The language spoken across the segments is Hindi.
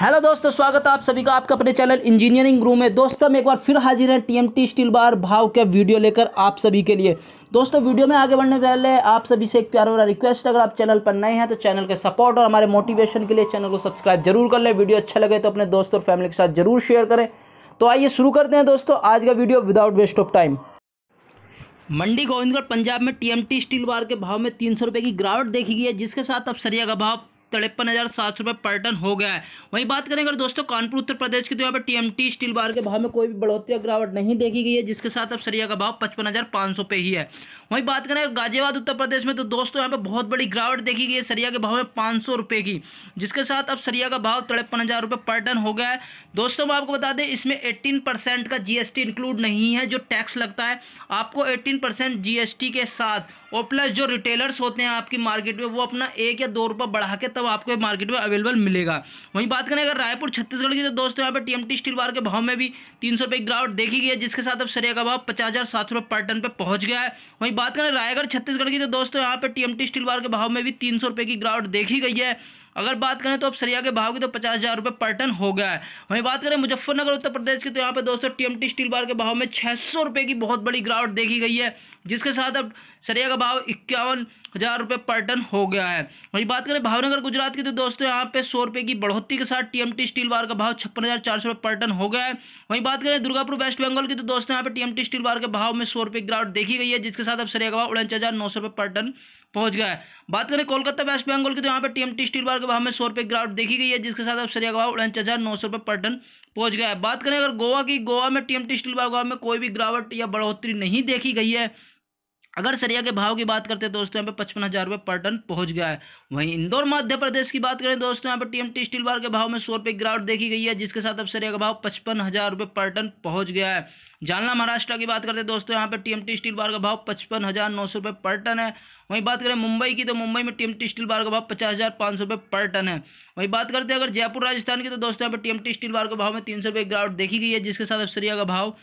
हेलो दोस्तों स्वागत है आप सभी का आपका अपने चैनल इंजीनियरिंग ग्रू में दोस्तों हम एक बार फिर हाजिर हैं टीएमटी स्टील बार भाव के वीडियो लेकर आप सभी के लिए दोस्तों वीडियो में आगे बढ़ने पहले आप सभी से एक प्यार वाला रिक्वेस्ट अगर आप चैनल पर नए हैं तो चैनल के सपोर्ट और हमारे मोटिवेशन के लिए चैनल को सब्सक्राइब जरूर कर लें वीडियो अच्छा लगे तो अपने दोस्तों और फैमिली के साथ जरूर शेयर करें तो आइए शुरू करते हैं दोस्तों आज का video without waste of time Mandi Gobindgarh Punjab में टीएमटी स्टील बार के भाव में तीन सौ रुपये की गिरावट देखी गई है जिसके साथ अब सरिया का भाव तिरपन हज़ार सात सौ रुपये पर टन हो गया है वहीं बात करें अगर दोस्तों कानपुर उत्तर प्रदेश की तो यहाँ पर टीएमटी स्टील बार के भाव में कोई भी बढ़ोतरी या गिरावट नहीं देखी गई है जिसके साथ अब सरिया का भाव पचपन हज़ार पाँच सौ पे ही है वहीं बात करें गाजियाबाद उत्तर प्रदेश में तो दोस्तों यहाँ पर बहुत बड़ी गिरावट देखी गई है सरिया के भाव में पाँच सौ रुपये की जिसके साथ अब सरिया का भाव तिरपन हज़ार रुपये पर टन हो गया है दोस्तों मैं आपको बता दें इसमें एट्टीन परसेंट का जीएसटी इंक्लूड नहीं है जो टैक्स लगता है आपको एट्टीन परसेंट जीएसटी के साथ और प्लस जो रिटेलर्स होते हैं आपकी मार्केट में वो अपना एक या दो रुपये बढ़ा के तब तब आपको मार्केट में अवेलेबल मिलेगा वहीं बात करें अगर रायपुर छत्तीसगढ़ की तो दोस्तों यहाँ पर टीएमटी स्टील बार के भाव में भी तीन सौ रुपये गिरावट देखी गई है जिसके साथ अब सरिया का भाव पचास हज़ार पर टन पर पहुंच गया है वहीं बात करें रायगढ़ छत्तीसगढ़ की तो दोस्तों यहाँ पर टीएमटी स्टील बार के भाव में भी तीन की गिरावट देखी गई है अगर बात करें तो अब सरिया के भाव की तो पचास हज़ार रुपये पर टन हो गया है वहीं बात करें मुजफ्फरनगर उत्तर प्रदेश की तो यहाँ पे दोस्तों टीएमटी स्टील बार के भाव में छः सौ रुपये की बहुत बड़ी गिरावट देखी गई है जिसके साथ अब सरिया का भाव इक्यावन हज़ार रुपये पर टन हो गया है वहीं बात करें भावनगर गुजरात की तो दोस्तों यहाँ पे सौ रुपये की बढ़ोतरी के साथ टीएमटी स्टील बार का भाव छप्पन हज़ार चार सौ रुपये पर टन हो गया है वहीं बात करें दुर्गापुर वेस्ट बंगाल की तो दोस्तों यहाँ पे टीएमटी स्टील बार के भाव में सौ रुपये गिरावट देखी गई है जिसके साथ अब सरिया का भाव उड़नचास हज़ार नौ सौ रुपये पर टन पहुँच गया है बात करें कोलकाता वेस्ट बंगाल की तो यहाँ पे टीएमटी स्टील बार के भाव में सौ रुपये गिरावट देखी गई है जिसके साथ अब सरिया का भाव उड़ान हजार नौ सौ रुपये पर टन पहुँच गया है बात करें अगर गोवा की गोवा में टीएमटी स्टील बार गोवा में कोई भी गिरावट या बढ़ोतरी नहीं देखी गई है अगर सरिया के भाव की बात करते हैं दोस्तों यहाँ पे पचपन हज़ार रुपये पर टन पहुँच गया है वहीं इंदौर मध्य प्रदेश की बात करें दोस्तों यहाँ पे टीएमटी स्टील बार के भाव में सौ रुपये गिरावट देखी गई है जिसके साथ अब सरिया का भाव पचपन हज़ार रुपये पर टन पहुँच गया है जालना महाराष्ट्र की बात करते हैं दोस्तों यहाँ पर टीएमटी स्टील बार का भाव पचपन हज़ार नौ सौ रुपये पर टन है वहीं बात करें मुंबई की तो मुंबई में टीएमटी स्टील बार का भाव पचास हज़ार पाँच सौ रुपये पर टन है वहीं बात करते हैं अगर जयपुर राजस्थान की तो दोस्तों यहाँ पर टीएमटी स्टील बार के भाव में तीन सौ रुपये गिरावट देखी गई है जिसके साथ अब सरिया का भाव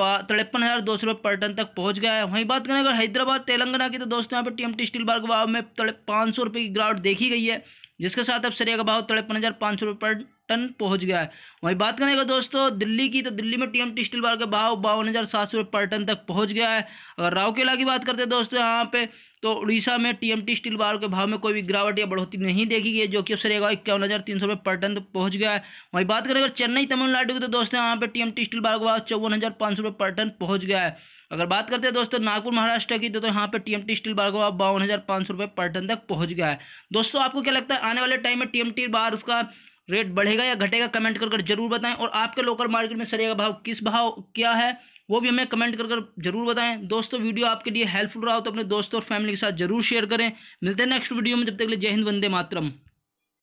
तिरपन हज़ार दो सौ रुपये पर टन तक पहुंच गया है वहीं बात करें अगर हैदराबाद तेलंगाना की तो दोस्तों यहाँ पे टीएमटी स्टील बार के भाव में पाँच सौ रुपये की गिरावट देखी गई है जिसके साथ अब सरिया का भाव तिरपन हज़ार पाँच सौ रुपये पर टन पहुंच गया है वहीं बात करें अगर दोस्तों दिल्ली की तो दिल्ली में टी स्टील बार का भाव बावन हज़ार सात सौ पर टन तक पहुंच गया है अगर राउकेला की बात करते हैं दोस्तों यहाँ पे तो उड़ीसा में टीएमटी स्टील बार के भाव में कोई भी गिरावट या बढ़ोतरी नहीं देखी गई जो कि अब सरेगा इक्यावन हज़ार तीन सौ रुपये पर टन तक पहुँच गया है वहीं बात करें अगर चेन्नई तमिलनाडु की तो दोस्तों यहाँ पे टीएमटी स्टील बार का भाव चौवन हज़ार पाँच सौ रुपये पर टन पहुँच गया है अगर बात करते हैं दोस्तों नागपुर महाराष्ट्र की तो तो यहाँ पे टीएमटी स्टील बार का भाव बावन हज़ार पाँच सौ रुपये पर टन तक पहुँच गया है दोस्तों आपको क्या लगता है आने वाले टाइम में टीएमटी बार उसका रेट बढ़ेगा या घटेगा कमेंट कर कर जरूर बताएं और आपके लोकल मार्केट में सरिया का भाव किस भाव क्या है वो भी हमें कमेंट कर कर जरूर बताएं दोस्तों वीडियो आपके लिए हेल्पफुल रहा हो तो अपने दोस्तों और फैमिली के साथ जरूर शेयर करें मिलते हैं नेक्स्ट वीडियो में जब तक के जय हिंद वंदे मातरम